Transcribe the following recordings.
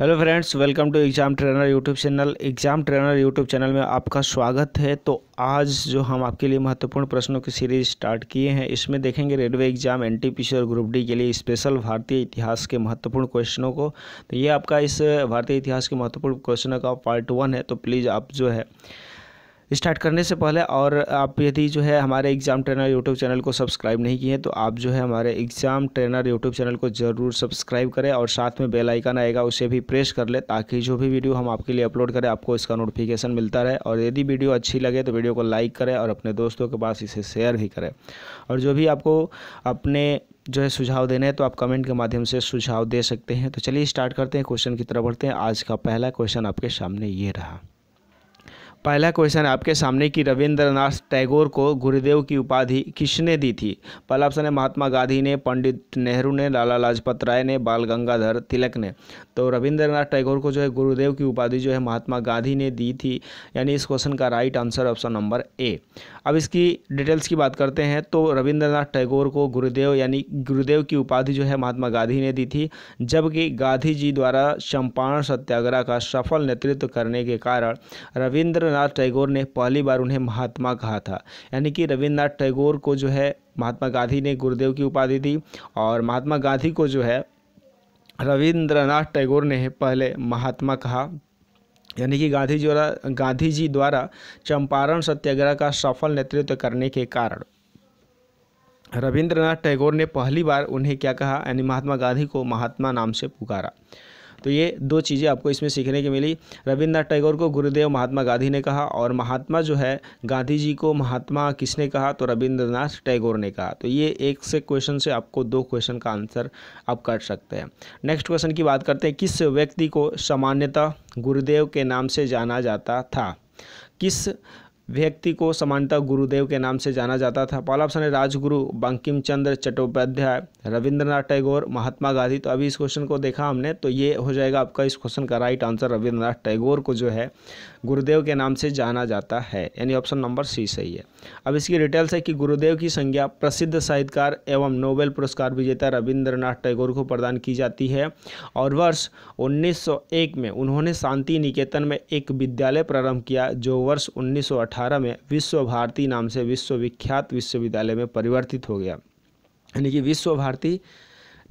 hello friends welcome to exam trainer YouTube channel exam trainer YouTube channel में आपका स्वागत है तो आज जो हम आपके लिए महत्वपूर्ण प्रश्नों की सीरीज स्टार्ट किए हैं इसमें देखेंगे रेलवे एग्ज़ाम एन और ग्रुप डी के लिए स्पेशल भारतीय इतिहास के महत्वपूर्ण क्वेश्चनों को तो ये आपका इस भारतीय इतिहास के महत्वपूर्ण क्वेश्चनों का पार्ट वन है तो प्लीज़ आप जो है स्टार्ट करने से पहले और आप यदि जो है हमारे एग्ज़ाम ट्रेनर यूट्यूब चैनल को सब्सक्राइब नहीं किए हैं तो आप जो है हमारे एग्ज़ाम ट्रेनर यूट्यूब चैनल को ज़रूर सब्सक्राइब करें और साथ में बेल आइकन आएगा उसे भी प्रेस कर ले ताकि जो भी वीडियो हम आपके लिए अपलोड करें आपको इसका नोटिफिकेशन मिलता रहे और यदि वीडियो अच्छी लगे तो वीडियो को लाइक करें और अपने दोस्तों के पास इसे शेयर भी करें और जो भी आपको अपने जो है सुझाव देने हैं तो आप कमेंट के माध्यम से सुझाव दे सकते हैं तो चलिए स्टार्ट करते हैं क्वेश्चन की तरफ बढ़ते हैं आज का पहला क्वेश्चन आपके सामने ये रहा पहला क्वेश्चन आपके सामने कि रविंद्रनाथ टैगोर को गुरुदेव की उपाधि किसने दी थी पहला ऑप्शन है महात्मा गांधी ने पंडित नेहरू ने लाला लाजपत राय ने बाल गंगाधर तिलक ने तो रविंद्रनाथ टैगोर को जो है गुरुदेव की उपाधि जो है महात्मा गांधी ने दी थी यानी इस क्वेश्चन का right answer option number A अब इसकी डिटेल्स की बात करते हैं तो रविंद्रनाथ टैगोर को गुरुदेव यानी गुरुदेव की उपाधि जो है महात्मा गांधी ने दी थी जबकि गांधी जी द्वारा चंपारण सत्याग्रह का सफल नेतृत्व करने के कारण रविंद्र रविंद्रनाथ टैगोर ने पहली बार उन्हें महात्मा कहा था यानी कि रविंद्रनाथ टैगोर को जो है महात्मा गांधी ने गुरुदेव की उपाधि दी और महात्मा गांधी को जो है रविंद्रनाथ टैगोर ने पहले महात्मा कहा यानी कि गांधी द्वारा गांधी जी द्वारा चंपारण सत्याग्रह का सफल नेतृत्व करने के कारण रविंद्रनाथ टैगोर ने पहली बार उन्हें क्या कहा यानी महात्मा गांधी को महात्मा नाम से पुकारा तो ये दो चीज़ें आपको इसमें सीखने की मिली रविन्द्रनाथ टैगोर को गुरुदेव महात्मा गांधी ने कहा और महात्मा जो है गांधी जी को महात्मा किसने कहा तो रविंद्रनाथ टैगोर ने कहा तो ये एक से क्वेश्चन से आपको दो क्वेश्चन का आंसर आप कर सकते हैं नेक्स्ट क्वेश्चन की बात करते हैं किस व्यक्ति को सामान्यतः गुरुदेव के नाम से जाना जाता था किस व्यक्ति को समानता गुरुदेव के नाम से जाना जाता था पहला ऑप्शन है राजगुरु बंकिम चंद्र चट्टोपाध्याय रविंद्रनाथ टैगोर महात्मा गांधी तो अभी इस क्वेश्चन को देखा हमने तो ये हो जाएगा आपका इस क्वेश्चन का राइट आंसर रविंद्रनाथ टैगोर को जो है गुरुदेव के नाम से जाना जाता है यानी ऑप्शन नंबर सी सही है अब इसकी डिटेल्स है कि गुरुदेव की संज्ञा प्रसिद्ध साहित्यकार एवं नोबेल पुरस्कार विजेता रविंद्रनाथ टैगोर को प्रदान की जाती है और वर्ष उन्नीस में उन्होंने शांति निकेतन में एक विद्यालय प्रारंभ किया जो वर्ष उन्नीस 1918 में विश्व भारती नाम से विश्वविख्यात विश्वविद्यालय में परिवर्तित हो गया यानी कि विश्व भारती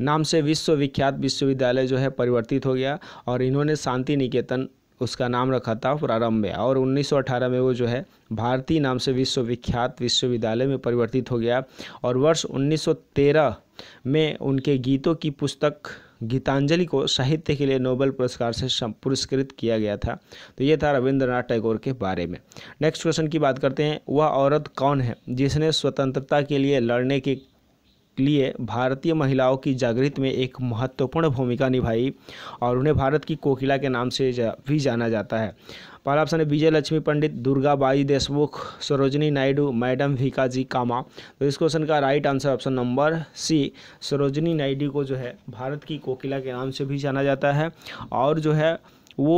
नाम से विश्वविख्यात विश्वविद्यालय जो है परिवर्तित हो गया और इन्होंने शांति निकेतन उसका नाम रखा था प्रारंभ में और 1918 में वो जो है भारती नाम से विश्वविख्यात विश्वविद्यालय में परिवर्तित हो गया और वर्ष 1913 में उनके गीतों की पुस्तक गीतांजलि को साहित्य के लिए नोबेल पुरस्कार से पुरस्कृत किया गया था तो ये था रविंद्रनाथ टैगोर के बारे में नेक्स्ट क्वेश्चन की बात करते हैं वह औरत कौन है जिसने स्वतंत्रता के लिए लड़ने के लिए भारतीय महिलाओं की जागृत में एक महत्वपूर्ण भूमिका निभाई और उन्हें भारत की कोकिला के नाम से भी जाना जाता है पहला ऑप्शन है विजय लक्ष्मी पंडित दुर्गाबाई देशमुख सरोजनी नायडू मैडम भिकाजी कामा तो इस क्वेश्चन का right answer option number C Sarojini Naidu को जो है भारत की कोकिला के नाम से भी जाना जाता है और जो है वो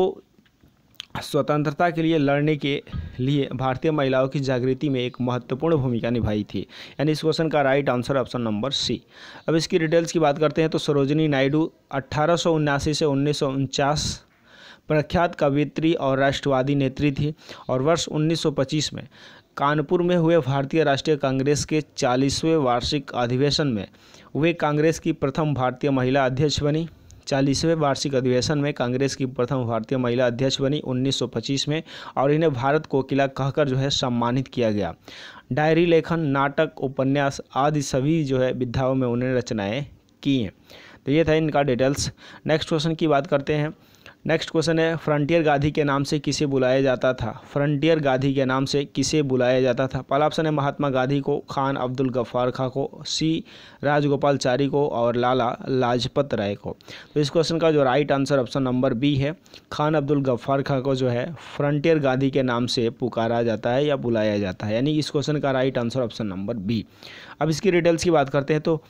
स्वतंत्रता के लिए लड़ने के लिए भारतीय महिलाओं की जागृति में एक महत्वपूर्ण भूमिका निभाई थी यानी इस क्वेश्चन का right answer option number C अब इसकी डिटेल्स की बात करते हैं तो सरोजनी नायडू अट्ठारह से उन्नीस प्रख्यात कवित्री और राष्ट्रवादी नेत्री थी और वर्ष 1925 में कानपुर में हुए भारतीय राष्ट्रीय कांग्रेस के 40वें वार्षिक अधिवेशन में वे कांग्रेस की प्रथम भारतीय महिला अध्यक्ष बनी चालीसवें वार्षिक अधिवेशन में कांग्रेस की प्रथम भारतीय महिला अध्यक्ष बनी 1925 में और इन्हें भारत कोकिला कहकर जो है सम्मानित किया गया डायरी लेखन नाटक उपन्यास आदि सभी जो है विद्याओं में उन्होंने रचनाएँ की हैं तो ये था इनका डिटेल्स नेक्स्ट क्वेश्चन की बात करते हैं नेक्स्ट क्वेश्चन है फ्रंटियर गांधी के नाम से किसे बुलाया जाता था फ्रंटियर गांधी के नाम से किसे बुलाया जाता था पहला ऑप्शन है महात्मा गांधी को खान अब्दुल गफ्फार खां को सी राजगोपालचारी को और लाला लाजपत राय को तो इस क्वेश्चन का जो right answer option number B है खान अब्दुल गफ्फार खां को जो है फ्रंटियर गांधी के नाम से पुकारा जाता है या बुलाया जाता है यानी इस क्वेश्चन का right answer option number B अब इसकी डिटेल्स की बात करते हैं तो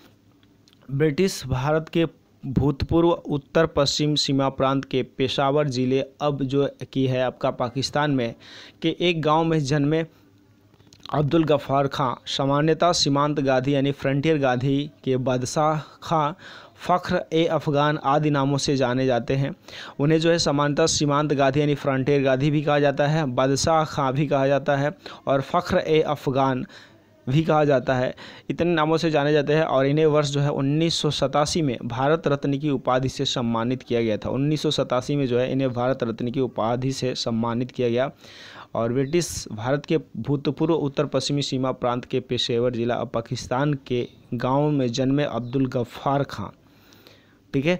ब्रिटिश भारत के भूतपूर्व उत्तर पश्चिम सीमा प्रांत के पेशावर ज़िले अब जो की है आपका पाकिस्तान में के एक गांव में जन्मे अब्दुल गफ़ार खां सामान्यतः सीमांत गांधी यानी फ्रंटियर गांधी के बादशाह खां फ़ख्र ए अफ़गान आदि नामों से जाने जाते हैं उन्हें जो है समानता सीमांत गांधी यानी फ्रंटियर गांधी भी कहा जाता है बादशाह खां भी कहा जाता है और फ़ख्र ए अफ़गान भी कहा जाता है इतने नामों से जाने जाते हैं और इन्हें वर्ष जो है उन्नीस में भारत रत्न की उपाधि से सम्मानित किया गया था उन्नीस में जो है इन्हें भारत रत्न की उपाधि से सम्मानित किया गया और ब्रिटिश भारत के भूतपूर्व उत्तर पश्चिमी सीमा प्रांत के पेशेवर जिला और पाकिस्तान के गाँव में जन्मे अब्दुल गफ्फार खां ठीक है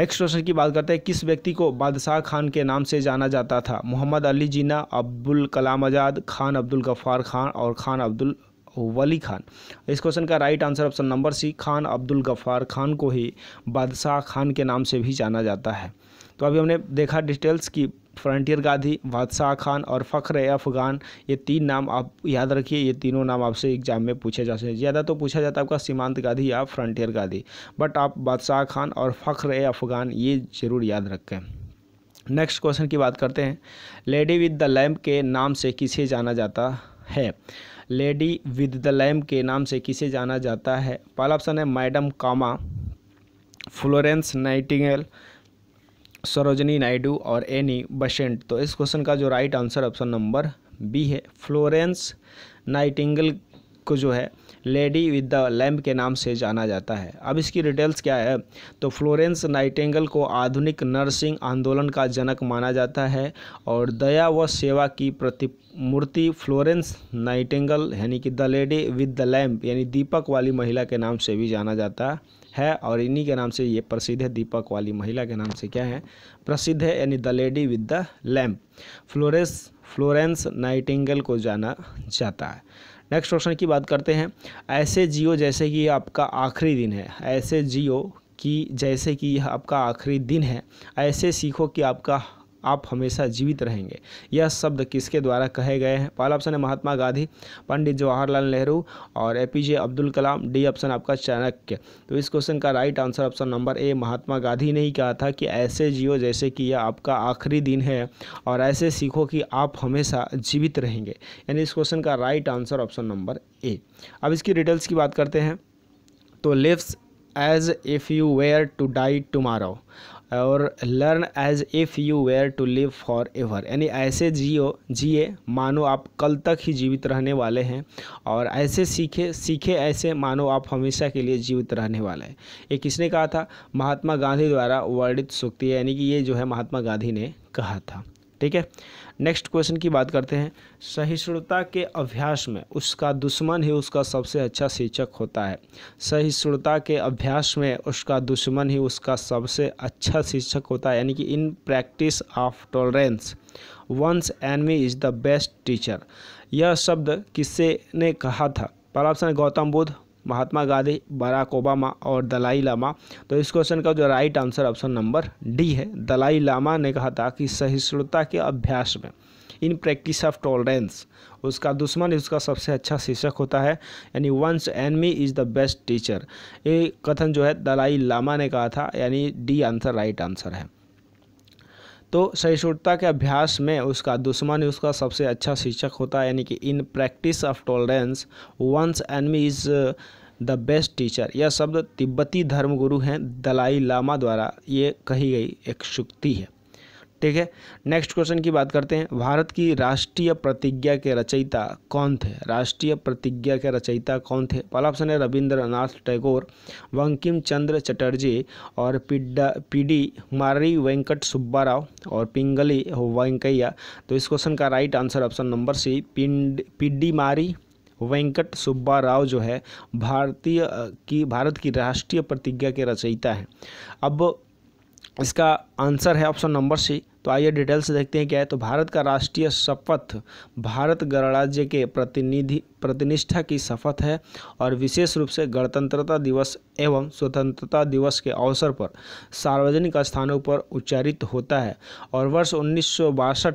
नेक्स्ट क्वेश्चन की बात करते हैं किस व्यक्ति को बादशाह खान के नाम से जाना जाता था मोहम्मद अली जीना अब्दुल कलाम आज़ाद खान अब्दुल गफ्फार खान और खान अब्दुल वली खान इस क्वेश्चन का right answer option number C Khan Abdul Ghaffar Khan को ही बादशाह खान के नाम से भी जाना जाता है तो अभी हमने देखा डिटेल्स की फ्रंटियर गांधी बादशाह खान और फ़ख्र अफगान ये तीन नाम आप याद रखिए ये तीनों नाम आपसे एग्जाम में पूछे जा सकते हैं ज़्यादा तो पूछा जाता है आपका सीमांत गांधी या फ्रंटियर गांधी बट आप बादशाह खान और फ़ख्र अफगान ये ज़रूर याद रखें नेक्स्ट क्वेश्चन की बात करते हैं लेडी विद द लैम्प के नाम से किसे जाना जाता है लेडी विद द लैम के नाम से किसे जाना जाता है पहला ऑप्शन है madam Cama Florence Nightingale Sarojini Naidu और एनी बशेंट तो इस क्वेश्चन का जो right answer option number B है फ्लोरेंस नाइटिंगल को जो है लेडी विद द लैम्प के नाम से जाना जाता है अब इसकी डिटेल्स क्या है तो फ्लोरेंस नाइटेंगल को आधुनिक नर्सिंग आंदोलन का जनक माना जाता है और दया व सेवा की प्रतिमूर्ति फ्लोरेंस नाइटेंगल यानी कि the lady with the lamp यानी दीपक वाली महिला के नाम से भी जाना जाता है और इन्हीं के नाम से ये प्रसिद्ध है दीपक वाली महिला के नाम से क्या है प्रसिद्ध है यानी the lady with the lamp Florence Florence Nightingale को जाना जाता है नेक्स्ट क्वेश्चन की बात करते हैं ऐसे जियो जैसे कि आपका आखिरी दिन है ऐसे जियो कि जैसे कि यह आपका आखिरी दिन है ऐसे सीखो कि आपका आप हमेशा जीवित रहेंगे यह शब्द किसके द्वारा कहे गए हैं पहला ऑप्शन है महात्मा गांधी पंडित जवाहरलाल नेहरू और A P J Abdul Kalam D option आपका चाणक्य तो इस क्वेश्चन का right answer option number A Mahatma Gandhi ने ही कहा था कि ऐसे जियो जैसे कि यह आपका आखिरी दिन है और ऐसे सीखो कि आप हमेशा जीवित रहेंगे यानी इस क्वेश्चन का right answer option number A अब इसकी डिटेल्स की बात करते हैं तो lives as if you were to die tomorrow और learn as if you were to live forever यानी ऐसे जियो जिए मानो आप कल तक ही जीवित रहने वाले हैं और ऐसे सीखे सीखे ऐसे मानो आप हमेशा के लिए जीवित रहने वाले हैं ये किसने कहा था महात्मा गांधी द्वारा वर्णित सूक्ति यानी कि ये जो है महात्मा गांधी ने कहा था ठीक है नेक्स्ट क्वेश्चन की बात करते हैं सहिष्णुता के अभ्यास में उसका दुश्मन ही उसका सबसे अच्छा शिक्षक होता है सहिष्णुता के अभ्यास में उसका दुश्मन ही उसका सबसे अच्छा शिक्षक होता है यानी कि in practice of tolerance one's enemy is the best teacher यह शब्द किससे ने कहा था पहला ऑप्शन है गौतम बुद्ध महात्मा गांधी बराक ओबामा और दलाई लामा तो इस क्वेश्चन का जो right answer option number D है दलाई लामा ने कहा था कि सहिष्णुता के अभ्यास में इन प्रैक्टिस ऑफ टॉलरेंस उसका दुश्मन उसका सबसे अच्छा शीर्षक होता है यानी one's enemy is the best teacher ये कथन जो है दलाई लामा ने कहा था यानी डी आंसर राइट आंसर है तो सहिष्णुता के अभ्यास में उसका दुश्मन उसका सबसे अच्छा शिक्षक होता है यानी कि in practice of tolerance one's enemy is the best teacher यह शब्द तिब्बती धर्मगुरु हैं दलाई लामा द्वारा ये कही गई एक शुक्ति है ठीक है नेक्स्ट क्वेश्चन की बात करते हैं भारत की राष्ट्रीय प्रतिज्ञा के रचयिता कौन थे राष्ट्रीय प्रतिज्ञा के रचयिता कौन थे पहला ऑप्शन है रविंद्रनाथ टैगोर वंकिम चंद्र चटर्जी और पिड्डा पीडी मारी वेंकट सुब्बा राव और पिंगली वेंकैया तो इस क्वेश्चन का right answer option number C पिंड पिडी मारी वेंकट सुब्बा राव जो है भारतीय की भारत की राष्ट्रीय प्रतिज्ञा के रचयिता हैं अब इसका आंसर है ऑप्शन नंबर सी तो आइए डिटेल से देखते हैं क्या है तो भारत का राष्ट्रीय शपथ भारत गणराज्य के प्रतिनिधि प्रतिनिष्ठा की शपथ है और विशेष रूप से गणतंत्रता दिवस एवं स्वतंत्रता दिवस के अवसर पर सार्वजनिक स्थानों पर उच्चारित होता है और वर्ष उन्नीस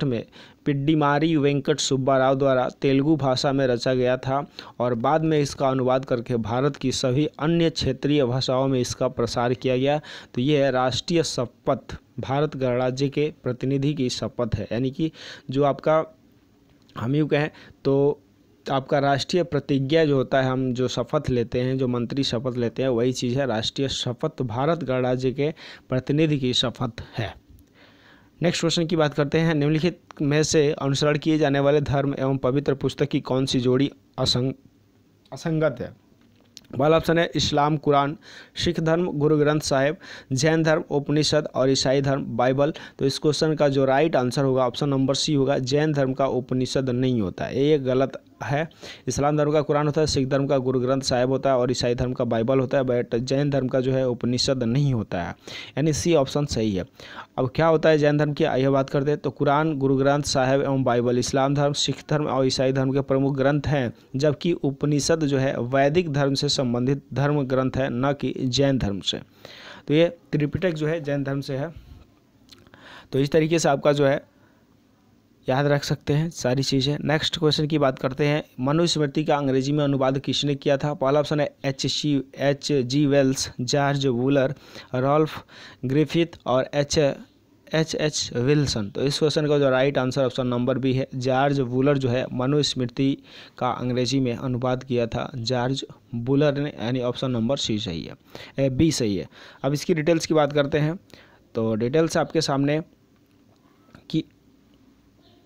में पिड्डीमारी वेंकट सुब्बा राव द्वारा तेलुगु भाषा में रचा गया था और बाद में इसका अनुवाद करके भारत की सभी अन्य क्षेत्रीय भाषाओं में इसका प्रसार किया गया तो यह राष्ट्रीय शपथ भारत गणराज्य के प्रतिनिधि की शपथ है यानी कि जो आपका हम यूँ कहें तो आपका राष्ट्रीय प्रतिज्ञा जो होता है हम जो शपथ लेते हैं जो मंत्री शपथ लेते हैं वही चीज़ है राष्ट्रीय शपथ भारत गणराज्य के प्रतिनिधि की शपथ है नेक्स्ट क्वेश्चन की बात करते हैं निम्नलिखित में से अनुसरण किए जाने वाले धर्म एवं पवित्र पुस्तक की कौन सी जोड़ी असंग असंगत है पहला ऑप्शन है इस्लाम कुरान सिख धर्म गुरु ग्रंथ साहिब जैन धर्म उपनिषद और ईसाई धर्म बाइबल तो इस क्वेश्चन का जो राइट आंसर होगा ऑप्शन नंबर सी होगा जैन धर्म का उपनिषद नहीं होता है ये गलत है इस्लाम धर्म का कुरान होता है सिख धर्म का गुरु ग्रंथ साहिब होता है और ईसाई धर्म का बाइबल होता है बट जैन धर्म का जो है उपनिषद नहीं होता है यानी सी ऑप्शन सही है अब क्या होता है जैन धर्म की आइए बात करते हैं तो कुरान गुरु ग्रंथ साहिब एवं बाइबल इस्लाम धर्म सिख धर्म और ईसाई धर्म के प्रमुख ग्रंथ हैं जबकि उपनिषद जो है वैदिक धर्म से संबंधित धर्म ग्रंथ है न कि जैन धर्म से तो ये त्रिपिटक जो है जैन धर्म से है तो इस तरीके से आपका जो है याद रख सकते हैं सारी चीज़ें नेक्स्ट क्वेश्चन की बात करते हैं मनुस्मृति का अंग्रेजी में अनुवाद किसने किया था पहला ऑप्शन है H C H G Wells George Buhler Ralph Griffith और एच एच एच विल्सन तो इस क्वेश्चन का जो right answer option number B है जॉर्ज वूलर जो है मनुस्मृति का अंग्रेजी में अनुवाद किया था जॉर्ज वूलर ने यानी ऑप्शन नंबर सी सही है बी सही है अब इसकी डिटेल्स की बात करते हैं तो डिटेल्स आपके सामने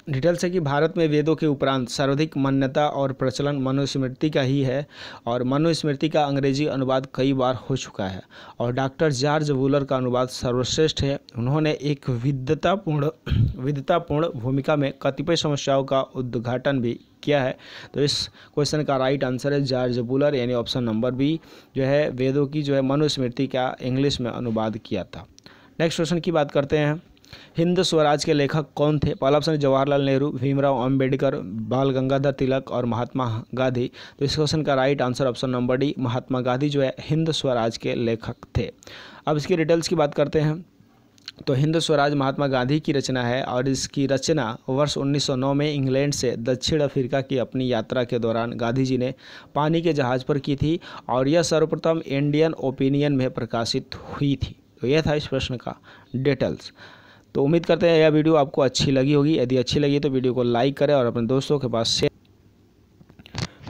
डिटेल्स है कि भारत में वेदों के उपरांत सर्वाधिक मान्यता और प्रचलन मनुस्मृति का ही है और मनुस्मृति का अंग्रेजी अनुवाद कई बार हो चुका है और डॉक्टर जॉर्ज वूलर का अनुवाद सर्वश्रेष्ठ है उन्होंने एक विद्यतापूर्ण विद्यतापूर्ण भूमिका में कतिपय समस्याओं का उद्घाटन भी किया है तो इस क्वेश्चन का राइट आंसर है जॉर्ज बुलर यानी ऑप्शन नंबर बी जो है वेदों की जो है मनुस्मृति का इंग्लिश में अनुवाद किया था नेक्स्ट क्वेश्चन की बात करते हैं हिंद स्वराज के लेखक कौन थे पहला ऑप्शन जवाहरलाल नेहरू भीमराव अंबेडकर बाल गंगाधर तिलक और महात्मा गांधी तो इस क्वेश्चन का right answer option number D Mahatma Gandhi जो है हिंद स्वराज के लेखक थे अब इसकी डिटेल्स की बात करते हैं तो हिंद स्वराज महात्मा गांधी की रचना है और इसकी रचना वर्ष 1909 में इंग्लैंड से दक्षिण अफ्रीका की अपनी यात्रा के दौरान गांधी जी ने पानी के जहाज़ पर की थी और यह सर्वप्रथम इंडियन ओपिनियन में प्रकाशित हुई थी तो यह था इस प्रश्न का डिटेल्स तो उम्मीद करते हैं यह वीडियो आपको अच्छी लगी होगी यदि अच्छी लगी तो वीडियो को लाइक करें और अपने दोस्तों के पास शेयर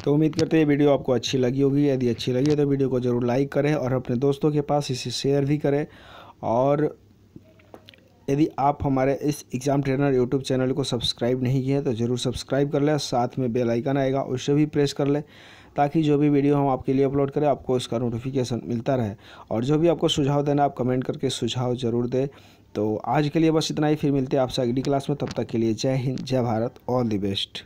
तो उम्मीद करते हैं वीडियो आपको अच्छी लगी होगी यदि अच्छी लगी तो वीडियो को ज़रूर लाइक करें और अपने दोस्तों के पास इसे शेयर भी करें और यदि आप हमारे इस एग्ज़ाम ट्रेनर यूट्यूब चैनल को सब्सक्राइब नहीं किए हैं तो ज़रूर सब्सक्राइब कर लें साथ में बेल आइकन आएगा उसे भी प्रेस कर लें ताकि जो भी वीडियो हम आपके लिए अपलोड करें आपको उसका नोटिफिकेशन मिलता रहे और जो भी आपको सुझाव देना आप कमेंट करके सुझाव ज़रूर दें तो आज के लिए बस इतना ही फिर मिलते हैं आपसे अगली क्लास में तब तक के लिए जय हिंद जय भारत ऑल द बेस्ट